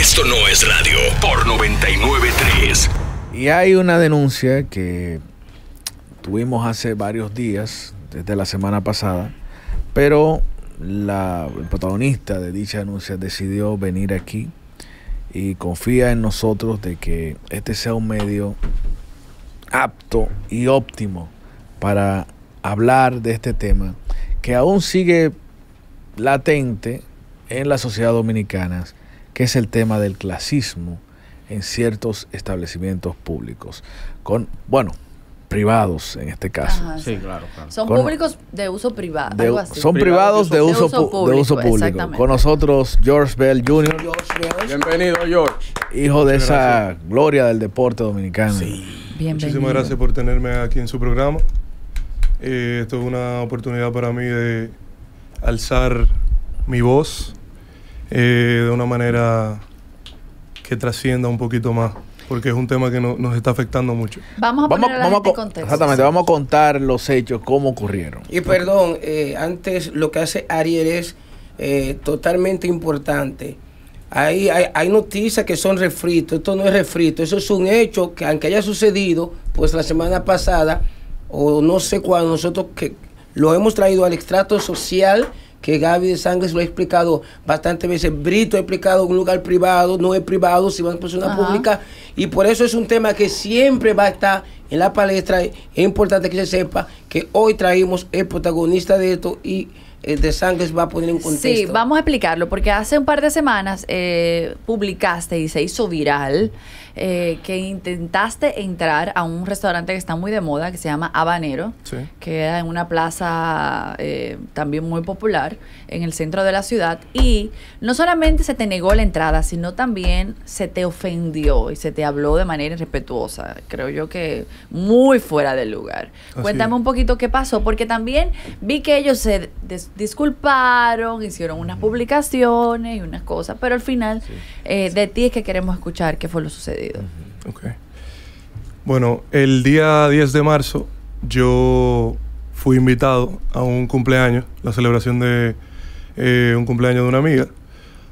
Esto no es radio por 993. Y hay una denuncia que tuvimos hace varios días, desde la semana pasada, pero la, el protagonista de dicha denuncia decidió venir aquí y confía en nosotros de que este sea un medio apto y óptimo para hablar de este tema que aún sigue latente en la sociedad dominicana que es el tema del clasismo en ciertos establecimientos públicos, con, bueno, privados en este caso. sí, claro, Son públicos de uso privado. Son privados, de, uso, de, uso, público. Con nosotros George Bell Jr. Bienvenido George. Hijo de esa gloria del deporte dominicano. Sí. Bienvenido. Muchísimas gracias por tenerme aquí en su programa. Eh, esto es una oportunidad para mí de alzar mi voz eh, de una manera que trascienda un poquito más porque es un tema que nos está afectando mucho. Vamos a vamos, vamos a contar los hechos, cómo ocurrieron. Y perdón, eh, antes lo que hace Ariel es eh, totalmente importante. Hay, hay, hay, noticias que son refritos, esto no es refrito, eso es un hecho que aunque haya sucedido, pues la semana pasada, o no sé cuándo, nosotros que lo hemos traído al extrato social que Gaby de Sangres lo ha explicado bastantes veces, Brito ha explicado un lugar privado, no es privado, si en persona Ajá. pública y por eso es un tema que siempre va a estar en la palestra, es importante que se sepa que hoy traemos el protagonista de esto y eh, de Sangres va a poner en contexto. Sí, vamos a explicarlo, porque hace un par de semanas eh, publicaste y se hizo viral eh, que intentaste entrar a un restaurante que está muy de moda, que se llama Habanero, que queda en una plaza eh, también muy popular en el centro de la ciudad. Y no solamente se te negó la entrada, sino también se te ofendió y se te habló de manera irrespetuosa. Creo yo que muy fuera del lugar. Cuéntame un poquito qué pasó, porque también vi que ellos se disculparon, hicieron unas publicaciones y unas cosas, pero al final eh, de ti es que queremos escuchar qué fue lo sucedido. Okay. Bueno, el día 10 de marzo yo fui invitado a un cumpleaños, la celebración de eh, un cumpleaños de una amiga.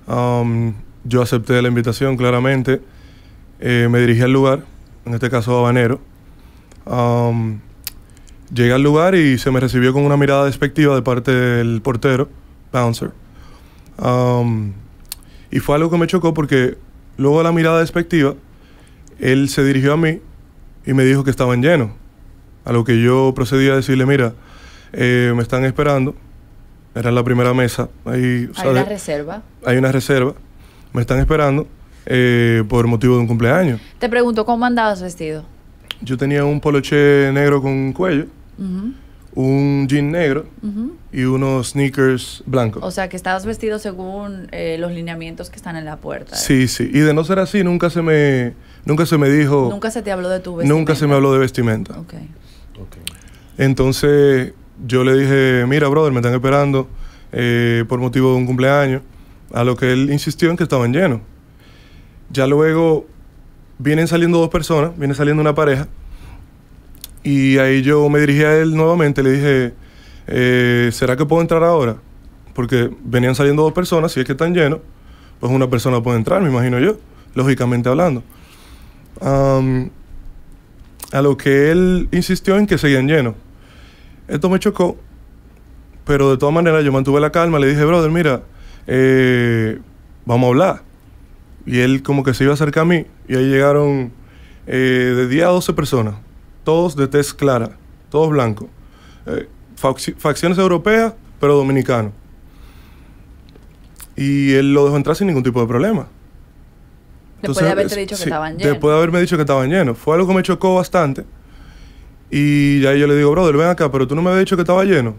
Um, yo acepté la invitación claramente, eh, me dirigí al lugar, en este caso Habanero. Um, llegué al lugar y se me recibió con una mirada despectiva de parte del portero, Bouncer. Um, y fue algo que me chocó porque luego la mirada despectiva, él se dirigió a mí y me dijo que estaban llenos. A lo que yo procedí a decirle, mira, eh, me están esperando. Era la primera mesa. hay una reserva. Hay una reserva. Me están esperando eh, por motivo de un cumpleaños. Te pregunto, ¿cómo andabas vestido? Yo tenía un poloche negro con cuello, un jean negro y unos sneakers blancos. O sea, que estabas vestido según eh, los lineamientos que están en la puerta. Sí, sí. Y de no ser así, nunca se me Nunca se me dijo... Nunca se te habló de tu vestimenta. Nunca se me habló de vestimenta. Entonces yo le dije, mira, brother, me están esperando eh, por motivo de un cumpleaños. A lo que él insistió en que estaban llenos. Ya luego vienen saliendo dos personas, viene saliendo una pareja. Y ahí yo me dirigí a él nuevamente, le dije, eh, ¿será que puedo entrar ahora? Porque venían saliendo dos personas, si es que están llenos, pues una persona puede entrar, me imagino yo, lógicamente hablando a lo que él insistió en que seguían llenos. Esto me chocó, pero de todas maneras yo mantuve la calma. Le dije, brother, mira, eh, vamos a hablar. Y él como que se iba a acercar a mí y ahí llegaron eh, de 10 a 12 personas, todos de tez clara, todos blancos. Eh, facciones europeas, pero dominicanos. Y él lo dejó entrar sin ningún tipo de problema. Después de haberte dicho que estaban llenos. Después de haberme dicho que estaban llenos. Fue algo que me chocó bastante. Y ya yo le digo, brother, ven acá, pero tú no me habías dicho que estaba lleno.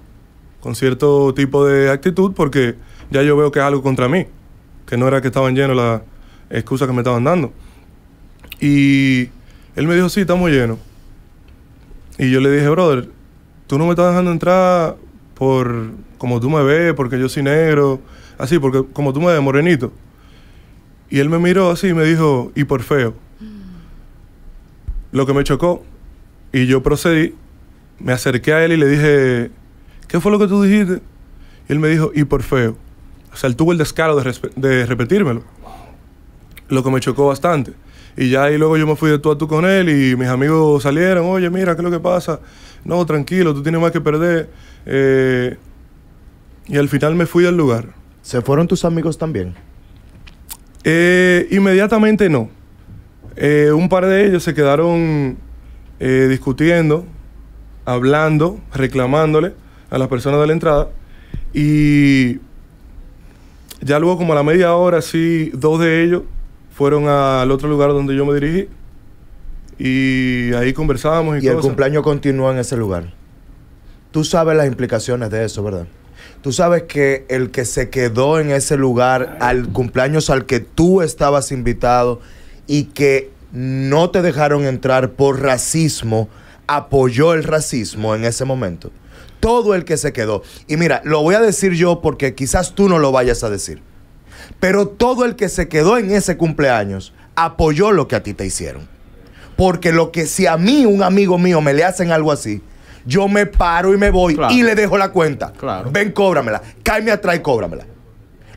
Con cierto tipo de actitud, porque ya yo veo que es algo contra mí. Que no era que estaban llenos las excusas que me estaban dando. Y él me dijo, sí, estamos llenos. Y yo le dije, brother, tú no me estás dejando entrar por como tú me ves, porque yo soy negro, así, porque como tú me ves, morenito. Y él me miró así y me dijo, y por feo. Lo que me chocó, y yo procedí, me acerqué a él y le dije, ¿qué fue lo que tú dijiste? Y él me dijo, y por feo. O sea, él tuvo el descaro de, repetírmelo. Lo que me chocó bastante. Y ya ahí luego yo me fui de tú a tú con él y mis amigos salieron, oye, mira, ¿qué es lo que pasa? No, tranquilo, tú tienes más que perder. Eh, y al final me fui al lugar. ¿Se fueron tus amigos también? Eh, inmediatamente no. Eh, un par de ellos se quedaron eh, discutiendo, hablando, reclamándole a las personas de la entrada. Y ya luego, como a la media hora, sí, dos de ellos fueron al otro lugar donde yo me dirigí. Y ahí conversábamos y ¿Y el cumpleaños continúa en ese lugar? Tú sabes las implicaciones de eso, ¿verdad? Tú sabes que el que se quedó en ese lugar al cumpleaños al que tú estabas invitado y que no te dejaron entrar por racismo, apoyó el racismo en ese momento. Todo el que se quedó. Y mira, lo voy a decir yo porque quizás tú no lo vayas a decir. Pero todo el que se quedó en ese cumpleaños apoyó lo que a ti te hicieron. Porque lo que si a mí, un amigo mío, me le hacen algo así, yo me paro y me voy y le dejo la cuenta. Ven, cóbramela. Cáeme atrás y cóbramela.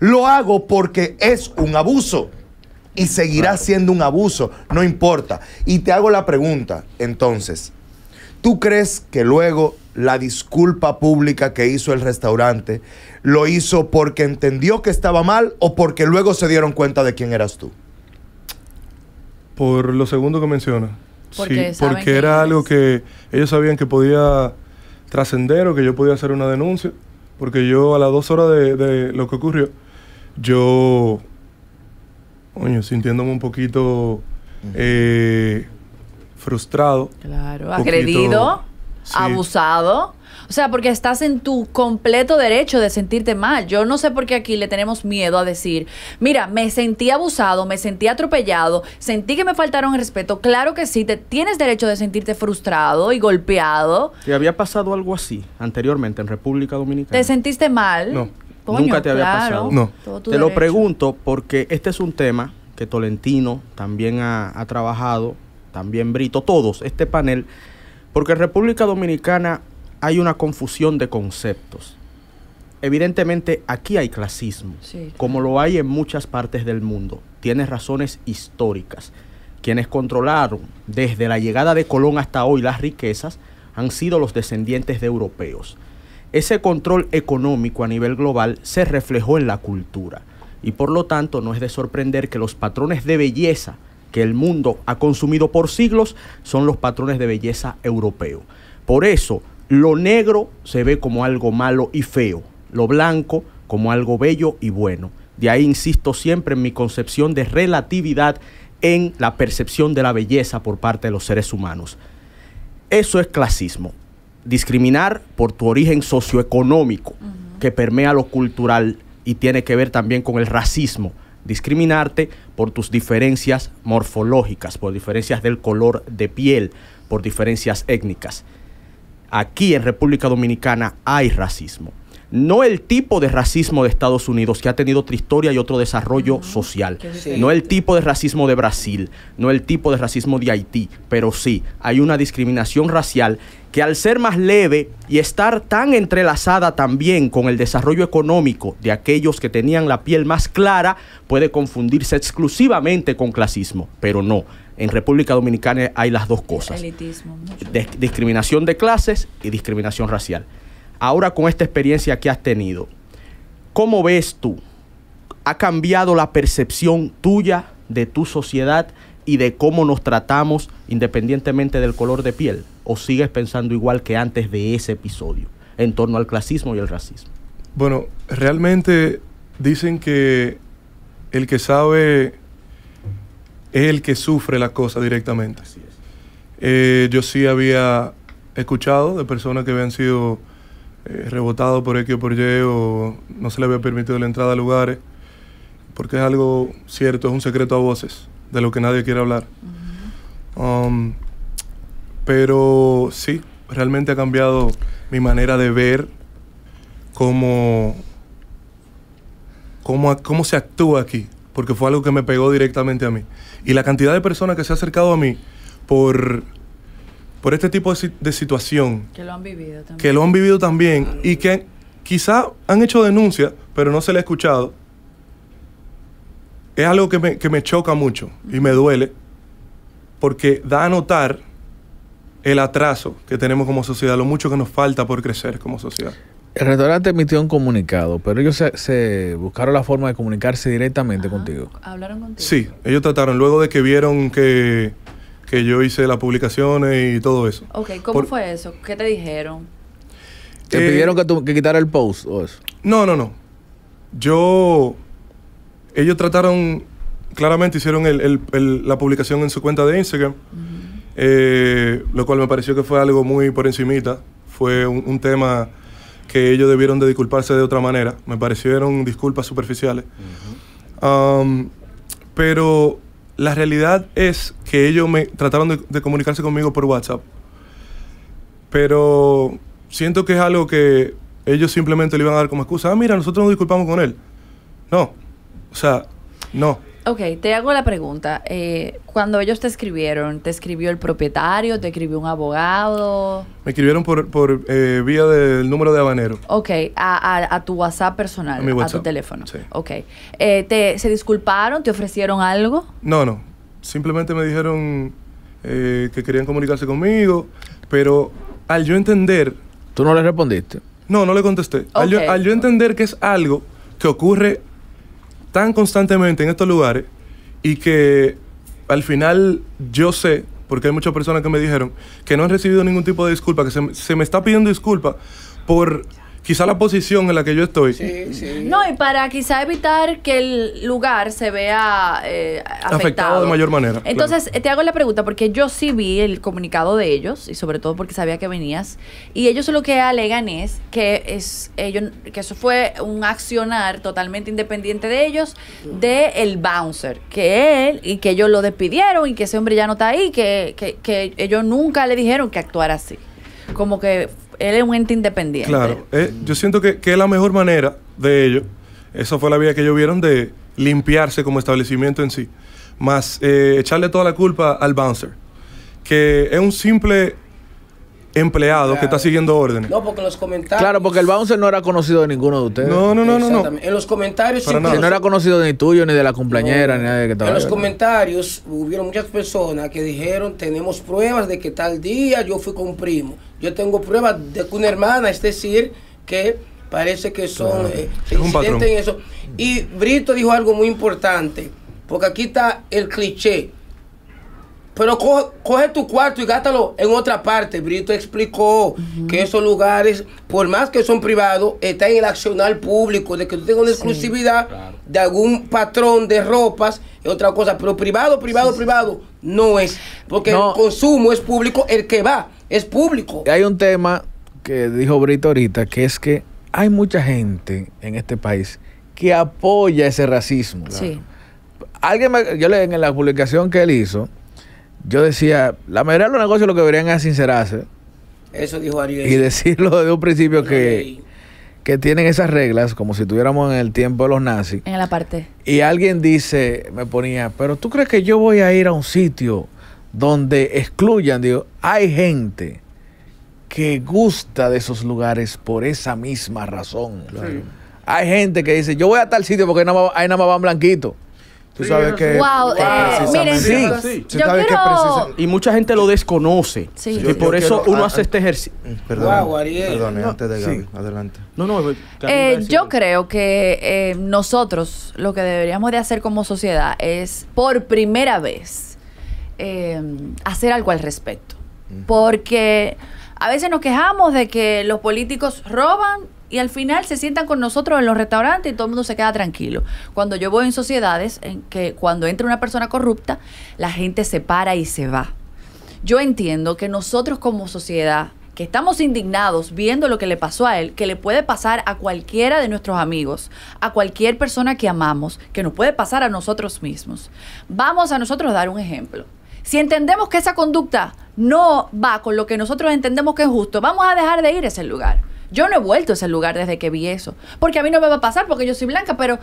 Lo hago porque es un abuso y seguirá siendo un abuso, no importa. Y te hago la pregunta, entonces, ¿tú crees que luego la disculpa pública que hizo el restaurante lo hizo porque entendió que estaba mal o porque luego se dieron cuenta de quién eras tú? Por lo segundo que mencionas. Porque, era algo que ellos sabían que podía trascender o que yo podía hacer una denuncia. Porque yo a las dos horas de, lo que ocurrió, yo, coño, sintiéndome un poquito eh, frustrado. agredido, abusado. O sea, porque estás en tu completo derecho de sentirte mal. Yo no sé por qué aquí le tenemos miedo a decir, mira, me sentí abusado, me sentí atropellado, sentí que me faltaron respeto. Claro que sí, te tienes derecho de sentirte frustrado y golpeado. ¿Te había pasado algo así anteriormente en República Dominicana? ¿Te sentiste mal? No. nunca te había pasado. No. Te lo pregunto porque este es un tema que Tolentino también ha, ha trabajado, también Brito, todos, este panel, porque en República Dominicana hay una confusión de conceptos. Evidentemente aquí hay clasismo, como lo hay en muchas partes del mundo. Tiene razones históricas. Quienes controlaron desde la llegada de Colón hasta hoy las riquezas han sido los descendientes de europeos. Ese control económico a nivel global se reflejó en la cultura y por lo tanto no es de sorprender que los patrones de belleza que el mundo ha consumido por siglos son los patrones de belleza europeo. Por eso, lo negro se ve como algo malo y feo, lo blanco como algo bello y bueno. De ahí insisto siempre en mi concepción de relatividad en la percepción de la belleza por parte de los seres humanos. Eso es clasismo, discriminar por tu origen socioeconómico, que permea lo cultural y tiene que ver también con el racismo, discriminarte por tus diferencias morfológicas, por diferencias del color de piel, por diferencias étnicas aquí en República Dominicana hay racismo no el tipo de racismo de Estados Unidos, que ha tenido otra historia y otro desarrollo social, no el tipo de racismo de Brasil, no el tipo de racismo de Haití, pero sí, hay una discriminación racial que al ser más leve y estar tan entrelazada también con el desarrollo económico de aquellos que tenían la piel más clara, puede confundirse exclusivamente con clasismo, pero no. En República Dominicana hay las dos cosas. Elitismo, discriminación de clases y discriminación racial. Ahora con esta experiencia que has tenido, ¿cómo ves tú? ¿Ha cambiado la percepción tuya de tu sociedad y de cómo nos tratamos independientemente del color de piel? ¿O sigues pensando igual que antes de ese episodio en torno al clasismo y el racismo? Bueno, realmente dicen que el que sabe es el que sufre la cosa directamente. Eh, yo sí había escuchado de personas que habían sido eh, rebotado por X o por Y o no se le había permitido la entrada a lugares, porque es algo cierto, es un secreto a voces, de lo que nadie quiere hablar. Um, pero sí, realmente ha cambiado mi manera de ver cómo, cómo, cómo se actúa aquí, porque fue algo que me pegó directamente a mí. Y la cantidad de personas que se ha acercado a mí por por este tipo de, situación. Que lo han vivido también. Que lo han vivido también y que quizá han hecho denuncia, pero no se le ha escuchado. Es algo que me, choca mucho y me duele porque da a notar el atraso que tenemos como sociedad, lo mucho que nos falta por crecer como sociedad. El restaurante emitió un comunicado, pero ellos se, buscaron la forma de comunicarse directamente contigo. ¿Hablaron contigo? Sí, ellos trataron, luego de que vieron que que yo hice las publicaciones y todo eso. Ok, ¿cómo fue eso? ¿Qué te dijeron? ¿Te eh, pidieron que, quitara el post o eso? No, no, no. Yo. Ellos trataron. Claramente hicieron la publicación en su cuenta de Instagram. Eh, lo cual me pareció que fue algo muy por encimita. Fue un, tema que ellos debieron de disculparse de otra manera. Me parecieron disculpas superficiales. pero la realidad es que ellos me trataron de, de comunicarse conmigo por WhatsApp. Pero siento que es algo que ellos simplemente le iban a dar como excusa. Ah, mira, nosotros nos disculpamos con él. No. O sea, no. Ok, te hago la pregunta. Eh, cuando ellos te escribieron, ¿te escribió el propietario? ¿Te escribió un abogado? Me escribieron por, por eh, vía del número de habanero. Ok, a, tu WhatsApp personal, a, tu teléfono. Sí. Ok. Eh, ¿te, ¿Se disculparon? ¿Te ofrecieron algo? No, no. Simplemente me dijeron que querían comunicarse conmigo, pero al yo entender... ¿Tú no le respondiste? No, no le contesté. al yo entender que es algo que ocurre tan constantemente en estos lugares y que al final yo sé, porque hay muchas personas que me dijeron que no han recibido ningún tipo de disculpa, que se, se me está pidiendo disculpa por quizá la posición en la que yo estoy. No, y para quizá evitar que el lugar se vea eh, afectado. de mayor manera. Entonces, eh, te hago la pregunta, porque yo sí vi el comunicado de ellos, y sobre todo porque sabía que venías, y ellos lo que alegan es que, es, ellos, que eso fue un accionar totalmente independiente de ellos, de el bouncer, que él, y que ellos lo despidieron, y que ese hombre ya no está ahí, que, que, que ellos nunca le dijeron que actuara así como que él es un ente independiente. Claro, eh, yo siento que, es la mejor manera de ello. Esa fue la vía que ellos vieron de limpiarse como establecimiento en sí. Más eh, echarle toda la culpa al bouncer, que es un simple empleado que está siguiendo órdenes. No, porque los comentarios. Claro, porque el bouncer no era conocido de ninguno de ustedes. No, no, no, no. no. En los comentarios. No era conocido ni tuyo, ni de la compañera, no. ni nadie que estaba. En los comentarios hubieron muchas personas que dijeron: Tenemos pruebas de que tal día yo fui con un primo. Yo tengo pruebas de que una hermana, es decir, que parece que son. Eh, es un eso. Y Brito dijo algo muy importante, porque aquí está el cliché pero coge, tu cuarto y gástalo en otra parte. Brito explicó que esos lugares, por más que son privados, están en el accional público, de que tú tengas una exclusividad de algún patrón de ropas y otra cosa. Pero privado, privado, privado, no es. Porque el consumo es público, el que va es público. Hay un tema que dijo Brito ahorita, que es que hay mucha gente en este país que apoya ese racismo. Sí. Alguien yo leí en la publicación que él hizo yo decía, la mayoría de los negocios lo que deberían es sincerarse. Eso dijo Ariel. Y decirlo desde un principio que, tienen esas reglas, como si estuviéramos en el tiempo de los nazis. En la parte. Y alguien dice, me ponía, pero ¿tú crees que yo voy a ir a un sitio donde excluyan? Digo, hay gente que gusta de esos lugares por esa misma razón. Hay gente que dice, yo voy a tal sitio porque ahí nada más van blanquitos. Tú sabes que. Eh, miren, sí, Y mucha gente lo desconoce. y por eso uno hace este ejercicio. Eh, perdón, antes de adelante. No, no, eh, yo creo que nosotros lo que deberíamos de hacer como sociedad es, por primera vez, hacer algo al respecto. Porque a veces nos quejamos de que los políticos roban y al final se sientan con nosotros en los restaurantes y todo el mundo se queda tranquilo. Cuando yo voy en sociedades en que cuando entra una persona corrupta, la gente se para y se va. Yo entiendo que nosotros como sociedad que estamos indignados viendo lo que le pasó a él, que le puede pasar a cualquiera de nuestros amigos, a cualquier persona que amamos, que nos puede pasar a nosotros mismos. Vamos a nosotros dar un ejemplo. Si entendemos que esa conducta no va con lo que nosotros entendemos que es justo, vamos a dejar de ir a ese lugar. Yo no he vuelto a ese lugar desde que vi eso. Porque a mí no me va a pasar porque yo soy blanca, pero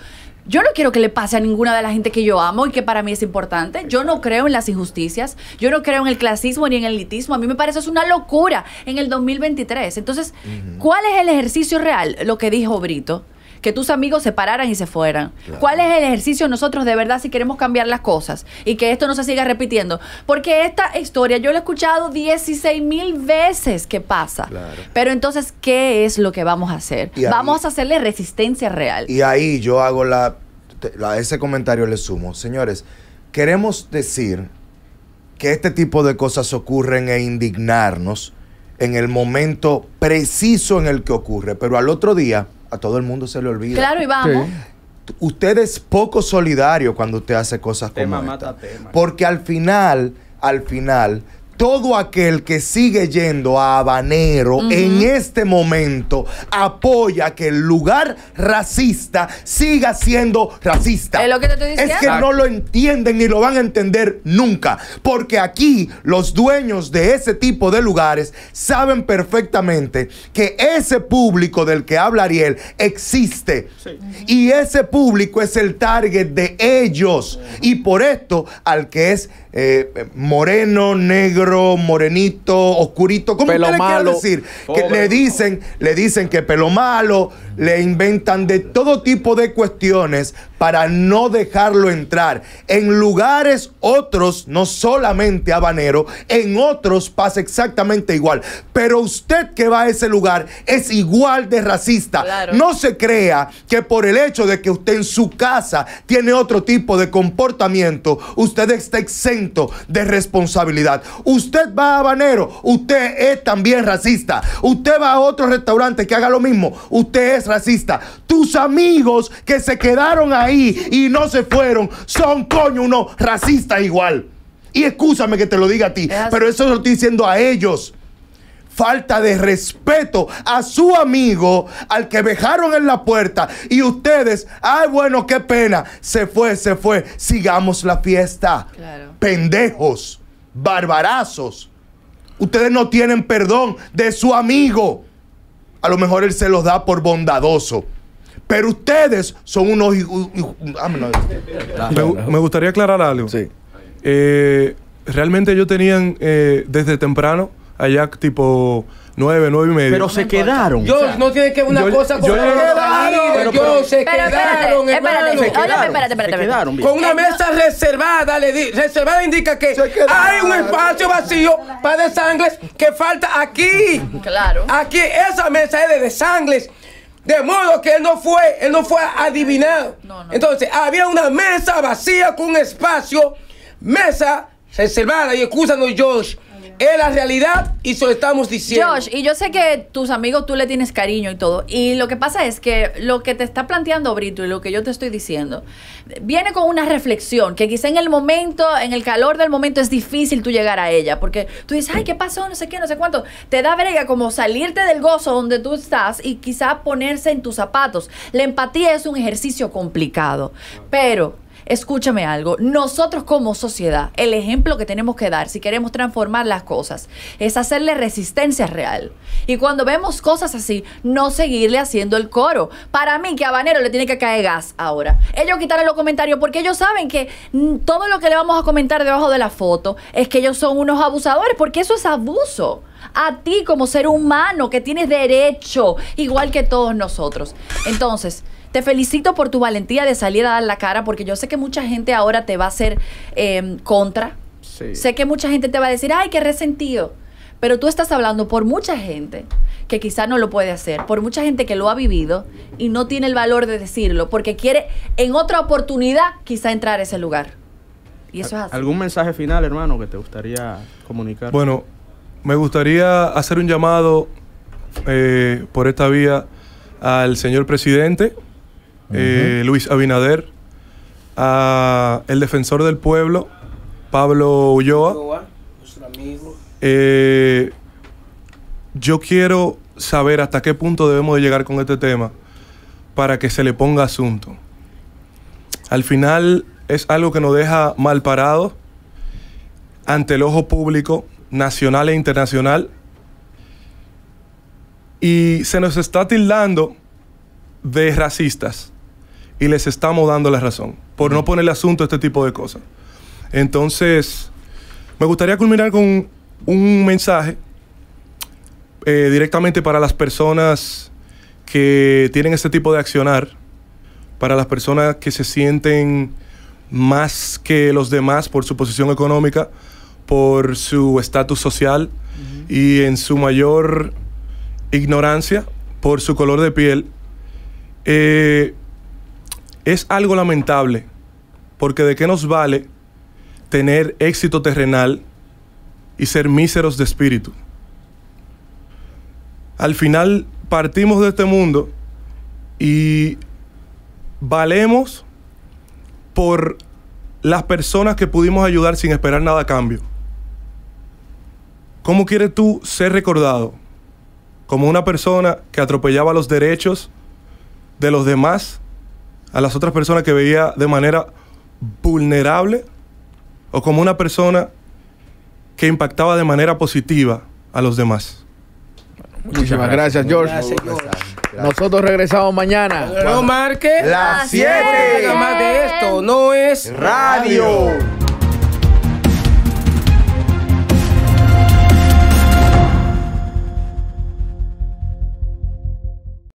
yo no quiero que le pase a ninguna de la gente que yo amo y que para mí es importante. Yo no creo en las injusticias, yo no creo en el clasismo ni en el elitismo. A mí me parece es una locura en el 2023. Entonces, ¿cuál es el ejercicio real? Lo que dijo Brito que tus amigos se pararan y se fueran. ¿Cuál es el ejercicio nosotros de verdad si queremos cambiar las cosas y que esto no se siga repitiendo? Porque esta historia yo la he escuchado 16 mil veces que pasa. Pero entonces, ¿qué es lo que vamos a hacer? vamos a hacerle resistencia real. Y ahí yo hago la ese comentario le sumo. Señores, queremos decir que este tipo de cosas ocurren e indignarnos en el momento preciso en el que ocurre, pero al otro día a todo el mundo se le olvida. Claro, y usted es poco solidario cuando usted hace cosas como mata Porque al final, al final, todo aquel que sigue yendo a Habanero en este momento apoya que el lugar racista siga siendo racista. Es lo que te estoy diciendo. que no lo entienden ni lo van a entender nunca. Porque aquí los dueños de ese tipo de lugares saben perfectamente que ese público del que habla Ariel existe. Y ese público es el target de ellos. Y por esto al que es eh, eh, moreno, negro, morenito, oscurito, ¿cómo usted le quiere decir? Que le dicen, le dicen que pelo malo, le inventan de todo tipo de cuestiones para no dejarlo entrar. En lugares otros, no solamente habanero, en otros pasa exactamente igual. Pero usted que va a ese lugar es igual de racista. No se crea que por el hecho de que usted en su casa tiene otro tipo de comportamiento, usted está exento de responsabilidad. Usted va a habanero, usted es también racista. Usted va a otro restaurante que haga lo mismo, usted es racista. Tus amigos que se quedaron ahí y no se fueron son coño uno racista igual. Y escúchame que te lo diga a ti, pero eso lo estoy diciendo a ellos. Falta de respeto a su amigo, al que dejaron en la puerta. Y ustedes, ay, bueno, qué pena. Se fue, se fue. Sigamos la fiesta. Pendejos, barbarazos. Ustedes no tienen perdón de su amigo a lo mejor él se los da por bondadoso. Pero ustedes son unos... Me, gustaría aclarar algo. Sí. Eh, realmente ellos tenían eh, desde temprano, allá tipo 9, 9 y medio. Pero se quedaron. Yo, no tiene que una cosa con yo, la se quedaron, espérate, espérate, espérate, con una mesa reservada, le di, reservada indica que hay un espacio vacío para desangles que falta aquí. Claro. Aquí esa mesa es de desangles. De modo que él no fue, él no fue adivinado. Entonces, había una mesa vacía con un espacio, mesa reservada, y excúsanos, George es la realidad y eso lo estamos diciendo. Josh, y yo sé que tus amigos tú le tienes cariño y todo. Y lo que pasa es que lo que te está planteando Brito y lo que yo te estoy diciendo viene con una reflexión que quizá en el momento, en el calor del momento, es difícil tú llegar a ella. Porque tú dices, ay, ¿qué pasó? No sé qué, no sé cuánto. Te da brega como salirte del gozo donde tú estás y quizá ponerse en tus zapatos. La empatía es un ejercicio complicado. Pero escúchame algo, nosotros como sociedad, el ejemplo que tenemos que dar si queremos transformar las cosas es hacerle resistencia real. Y cuando vemos cosas así, no seguirle haciendo el coro. Para mí que a le tiene que caer gas ahora. Ellos quitaron los comentarios porque ellos saben que mm, todo lo que le vamos a comentar debajo de la foto es que ellos son unos abusadores porque eso es abuso a ti como ser humano que tienes derecho, igual que todos nosotros. Entonces, te felicito por tu valentía de salir a dar la cara, porque yo sé que mucha gente ahora te va a hacer em, contra. Sé que mucha gente te va a decir, ay, qué resentido. Pero tú estás hablando por mucha gente que quizás no lo puede hacer, por mucha gente que lo ha vivido y no tiene el valor de decirlo, porque quiere en otra oportunidad quizá entrar a ese lugar. Y eso es así. ¿Algún mensaje final, hermano, que te gustaría comunicar? Bueno, me gustaría hacer un llamado eh, por esta vía al señor presidente, eh, Luis Abinader, el defensor del pueblo, Pablo Ulloa. Eh, yo quiero saber hasta qué punto debemos de llegar con este tema para que se le ponga asunto. Al final es algo que nos deja mal parados ante el ojo público nacional e internacional y se nos está tildando de racistas y les estamos dando la razón por no ponerle asunto a este tipo de cosas. Entonces, me gustaría culminar con un mensaje eh, directamente para las personas que tienen este tipo de accionar, para las personas que se sienten más que los demás por su posición económica, por su estatus social y en su mayor ignorancia por su color de piel. Eh, es algo lamentable, porque de qué nos vale tener éxito terrenal y ser míseros de espíritu. Al final partimos de este mundo y valemos por las personas que pudimos ayudar sin esperar nada a cambio. ¿Cómo quieres tú ser recordado? ¿Como una persona que atropellaba los derechos de los demás a las otras personas que veía de manera vulnerable o como una persona que impactaba de manera positiva a los demás. Muchísimas gracias, George. Nosotros regresamos mañana. No marque las 7. Más de esto no es radio.